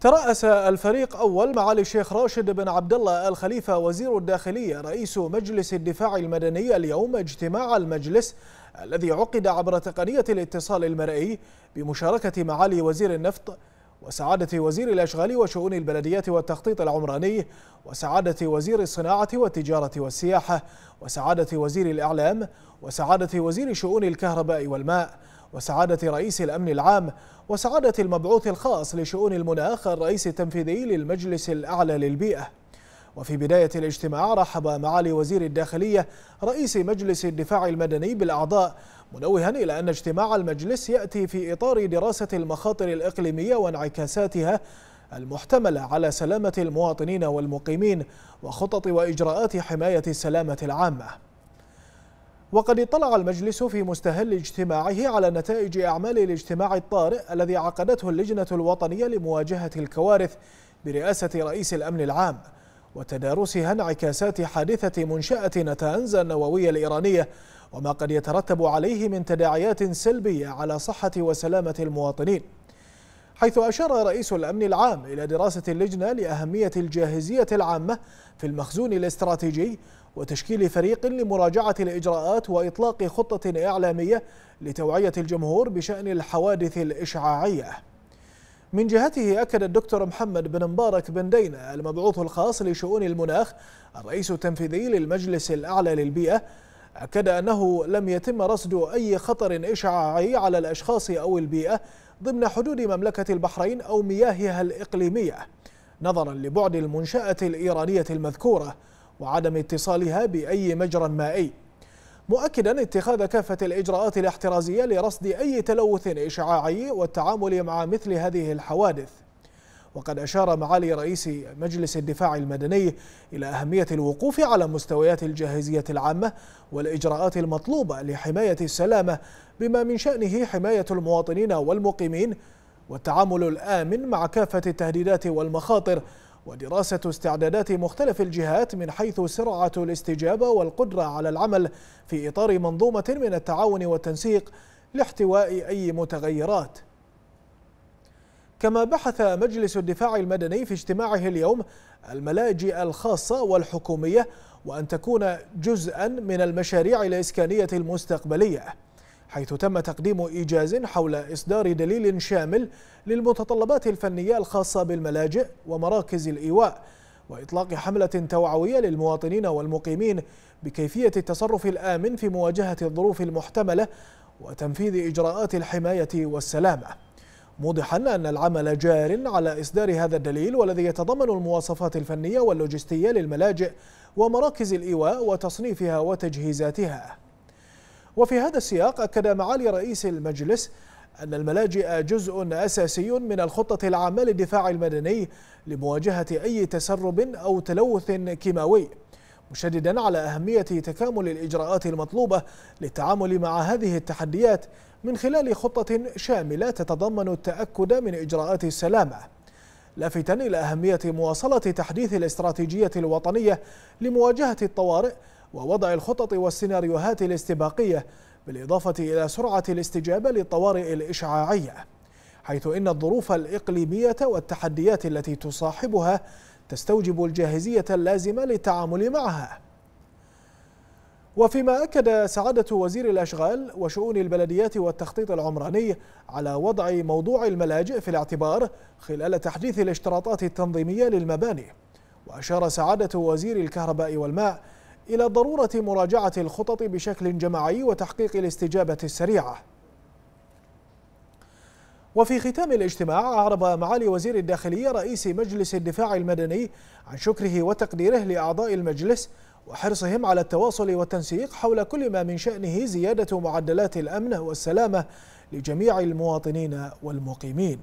ترأس الفريق أول معالي الشيخ راشد بن عبد الله الخليفة وزير الداخلية رئيس مجلس الدفاع المدني اليوم اجتماع المجلس الذي عقد عبر تقنية الاتصال المرئي بمشاركة معالي وزير النفط وسعادة وزير الأشغال وشؤون البلديات والتخطيط العمراني وسعادة وزير الصناعة والتجارة والسياحة وسعادة وزير الإعلام وسعادة وزير شؤون الكهرباء والماء وسعادة رئيس الأمن العام وسعادة المبعوث الخاص لشؤون المناخ الرئيس التنفيذي للمجلس الأعلى للبيئة وفي بداية الاجتماع رحب معالي وزير الداخلية رئيس مجلس الدفاع المدني بالأعضاء منوها إلى أن اجتماع المجلس يأتي في إطار دراسة المخاطر الإقليمية وانعكاساتها المحتملة على سلامة المواطنين والمقيمين وخطط وإجراءات حماية السلامة العامة وقد اطلع المجلس في مستهل اجتماعه على نتائج أعمال الاجتماع الطارئ الذي عقدته اللجنة الوطنية لمواجهة الكوارث برئاسة رئيس الأمن العام وتدارسها انعكاسات حادثة منشأة نتانزا النووية الإيرانية وما قد يترتب عليه من تداعيات سلبية على صحة وسلامة المواطنين حيث أشار رئيس الأمن العام إلى دراسة اللجنة لأهمية الجاهزية العامة في المخزون الاستراتيجي وتشكيل فريق لمراجعة الإجراءات وإطلاق خطة إعلامية لتوعية الجمهور بشأن الحوادث الإشعاعية من جهته أكد الدكتور محمد بن مبارك بن دينا المبعوث الخاص لشؤون المناخ الرئيس التنفيذي للمجلس الأعلى للبيئة أكد أنه لم يتم رصد أي خطر إشعاعي على الأشخاص أو البيئة ضمن حدود مملكة البحرين أو مياهها الإقليمية نظرا لبعد المنشأة الإيرانية المذكورة وعدم اتصالها بأي مجرى مائي مؤكدا اتخاذ كافة الإجراءات الاحترازية لرصد أي تلوث إشعاعي والتعامل مع مثل هذه الحوادث وقد أشار معالي رئيس مجلس الدفاع المدني إلى أهمية الوقوف على مستويات الجاهزية العامة والإجراءات المطلوبة لحماية السلامة بما من شأنه حماية المواطنين والمقيمين والتعامل الآمن مع كافة التهديدات والمخاطر ودراسة استعدادات مختلف الجهات من حيث سرعة الاستجابة والقدرة على العمل في إطار منظومة من التعاون والتنسيق لاحتواء أي متغيرات كما بحث مجلس الدفاع المدني في اجتماعه اليوم الملاجئ الخاصة والحكومية وأن تكون جزءا من المشاريع الإسكانية المستقبلية حيث تم تقديم إيجاز حول إصدار دليل شامل للمتطلبات الفنية الخاصة بالملاجئ ومراكز الإيواء وإطلاق حملة توعوية للمواطنين والمقيمين بكيفية التصرف الآمن في مواجهة الظروف المحتملة وتنفيذ إجراءات الحماية والسلامة موضحا أن العمل جار على إصدار هذا الدليل والذي يتضمن المواصفات الفنية واللوجستية للملاجئ ومراكز الإيواء وتصنيفها وتجهيزاتها وفي هذا السياق أكد معالي رئيس المجلس أن الملاجئ جزء أساسي من الخطة العامة للدفاع المدني لمواجهة أي تسرب أو تلوث كيماوي مشددا على أهمية تكامل الإجراءات المطلوبة للتعامل مع هذه التحديات من خلال خطة شاملة تتضمن التأكد من إجراءات السلامة لافتا إلى أهمية مواصلة تحديث الاستراتيجية الوطنية لمواجهة الطوارئ ووضع الخطط والسيناريوهات الاستباقية بالإضافة إلى سرعة الاستجابة للطوارئ الإشعاعية حيث إن الظروف الإقليمية والتحديات التي تصاحبها تستوجب الجاهزية اللازمة للتعامل معها وفيما أكد سعادة وزير الأشغال وشؤون البلديات والتخطيط العمراني على وضع موضوع الملاجئ في الاعتبار خلال تحديث الاشتراطات التنظيمية للمباني وأشار سعادة وزير الكهرباء والماء إلى ضرورة مراجعة الخطط بشكل جماعي وتحقيق الاستجابة السريعة وفي ختام الاجتماع أعرب معالي وزير الداخلية رئيس مجلس الدفاع المدني عن شكره وتقديره لأعضاء المجلس وحرصهم على التواصل والتنسيق حول كل ما من شأنه زيادة معدلات الأمن والسلامة لجميع المواطنين والمقيمين